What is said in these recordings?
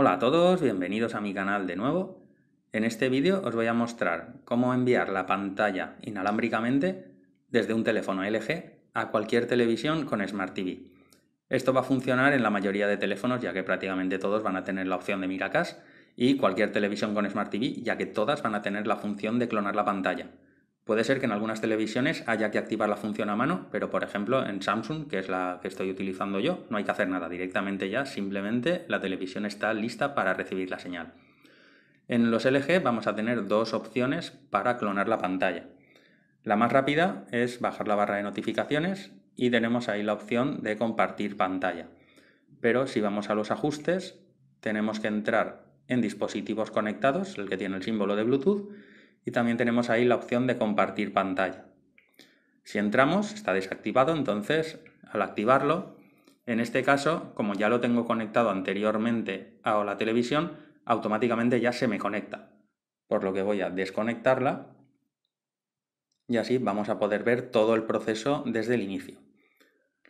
Hola a todos, bienvenidos a mi canal de nuevo. En este vídeo os voy a mostrar cómo enviar la pantalla inalámbricamente desde un teléfono LG a cualquier televisión con Smart TV. Esto va a funcionar en la mayoría de teléfonos ya que prácticamente todos van a tener la opción de Miracast y cualquier televisión con Smart TV ya que todas van a tener la función de clonar la pantalla. Puede ser que en algunas televisiones haya que activar la función a mano, pero por ejemplo en Samsung, que es la que estoy utilizando yo, no hay que hacer nada directamente ya, simplemente la televisión está lista para recibir la señal. En los LG vamos a tener dos opciones para clonar la pantalla. La más rápida es bajar la barra de notificaciones y tenemos ahí la opción de compartir pantalla. Pero si vamos a los ajustes, tenemos que entrar en dispositivos conectados, el que tiene el símbolo de Bluetooth, y también tenemos ahí la opción de compartir pantalla. Si entramos, está desactivado, entonces al activarlo, en este caso, como ya lo tengo conectado anteriormente a la televisión, automáticamente ya se me conecta. Por lo que voy a desconectarla y así vamos a poder ver todo el proceso desde el inicio.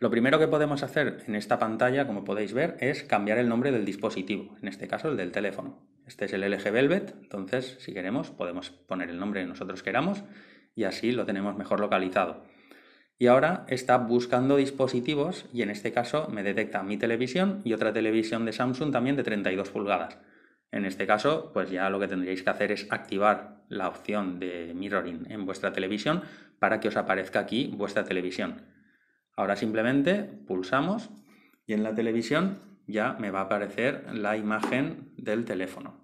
Lo primero que podemos hacer en esta pantalla, como podéis ver, es cambiar el nombre del dispositivo, en este caso el del teléfono. Este es el LG Velvet, entonces si queremos podemos poner el nombre que nosotros queramos y así lo tenemos mejor localizado. Y ahora está buscando dispositivos y en este caso me detecta mi televisión y otra televisión de Samsung también de 32 pulgadas. En este caso, pues ya lo que tendríais que hacer es activar la opción de mirroring en vuestra televisión para que os aparezca aquí vuestra televisión. Ahora simplemente pulsamos y en la televisión ya me va a aparecer la imagen del teléfono.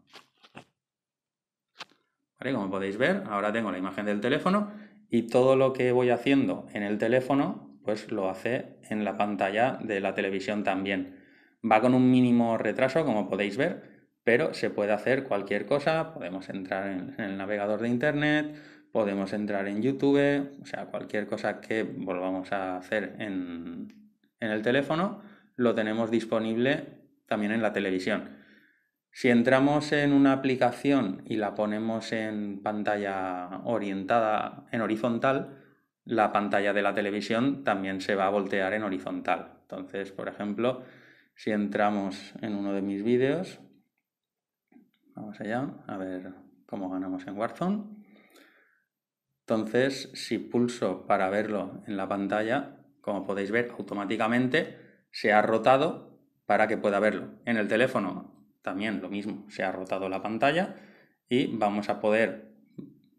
Como podéis ver, ahora tengo la imagen del teléfono y todo lo que voy haciendo en el teléfono, pues lo hace en la pantalla de la televisión también. Va con un mínimo retraso, como podéis ver, pero se puede hacer cualquier cosa. Podemos entrar en el navegador de Internet, podemos entrar en YouTube, o sea, cualquier cosa que volvamos a hacer en, el teléfono, lo tenemos disponible también en la televisión. Si entramos en una aplicación y la ponemos en pantalla orientada en horizontal, la pantalla de la televisión también se va a voltear en horizontal. Entonces, por ejemplo, si entramos en uno de mis vídeos, vamos allá, a ver cómo ganamos en Warzone. Entonces, si pulso para verlo en la pantalla, como podéis ver, automáticamente se ha rotado para que pueda verlo. En el teléfono también lo mismo, se ha rotado la pantalla y vamos a poder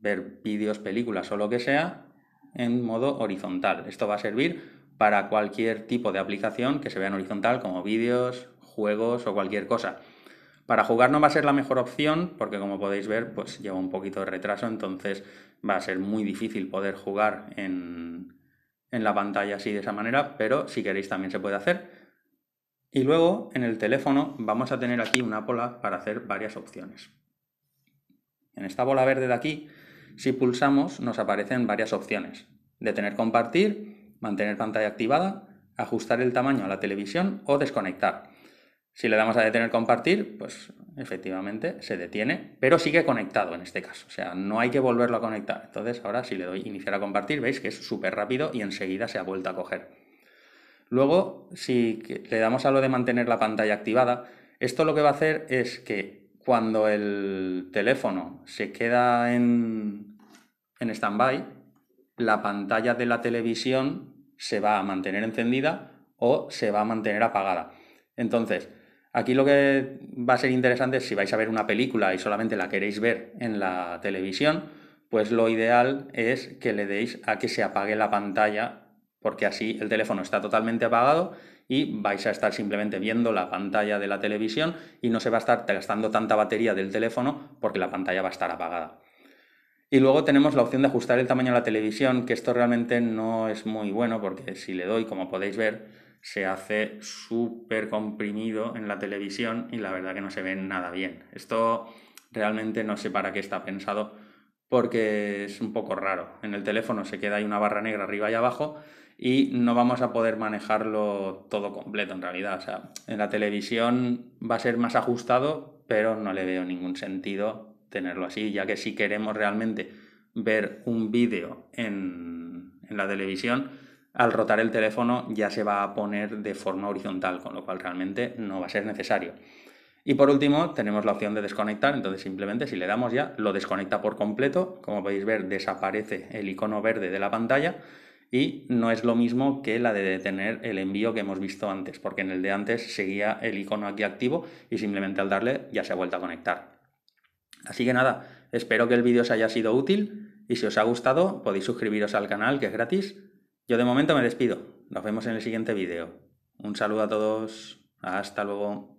ver vídeos, películas o lo que sea en modo horizontal. Esto va a servir para cualquier tipo de aplicación que se vea en horizontal, como vídeos, juegos o cualquier cosa. Para jugar no va a ser la mejor opción porque como podéis ver pues lleva un poquito de retraso, entonces va a ser muy difícil poder jugar en, en la pantalla así de esa manera, pero si queréis también se puede hacer. Y luego en el teléfono vamos a tener aquí una bola para hacer varias opciones. En esta bola verde de aquí, si pulsamos, nos aparecen varias opciones. Detener compartir, mantener pantalla activada, ajustar el tamaño a la televisión o desconectar. Si le damos a detener compartir, pues efectivamente se detiene, pero sigue conectado en este caso. O sea, no hay que volverlo a conectar. Entonces, ahora si le doy iniciar a compartir, veis que es súper rápido y enseguida se ha vuelto a coger. Luego, si le damos a lo de mantener la pantalla activada, esto lo que va a hacer es que cuando el teléfono se queda en, en stand-by, la pantalla de la televisión se va a mantener encendida o se va a mantener apagada. Entonces, Aquí lo que va a ser interesante es si vais a ver una película y solamente la queréis ver en la televisión, pues lo ideal es que le deis a que se apague la pantalla, porque así el teléfono está totalmente apagado y vais a estar simplemente viendo la pantalla de la televisión y no se va a estar gastando tanta batería del teléfono porque la pantalla va a estar apagada. Y luego tenemos la opción de ajustar el tamaño de la televisión, que esto realmente no es muy bueno porque si le doy, como podéis ver, se hace súper comprimido en la televisión y la verdad que no se ve nada bien. Esto realmente no sé para qué está pensado porque es un poco raro. En el teléfono se queda ahí una barra negra arriba y abajo y no vamos a poder manejarlo todo completo en realidad. O sea, en la televisión va a ser más ajustado, pero no le veo ningún sentido tenerlo así, ya que si queremos realmente ver un vídeo en, en la televisión, al rotar el teléfono ya se va a poner de forma horizontal, con lo cual realmente no va a ser necesario. Y por último, tenemos la opción de desconectar, entonces simplemente si le damos ya, lo desconecta por completo. Como podéis ver, desaparece el icono verde de la pantalla y no es lo mismo que la de detener el envío que hemos visto antes, porque en el de antes seguía el icono aquí activo y simplemente al darle ya se ha vuelto a conectar. Así que nada, espero que el vídeo os haya sido útil y si os ha gustado podéis suscribiros al canal que es gratis yo de momento me despido. Nos vemos en el siguiente vídeo. Un saludo a todos. Hasta luego.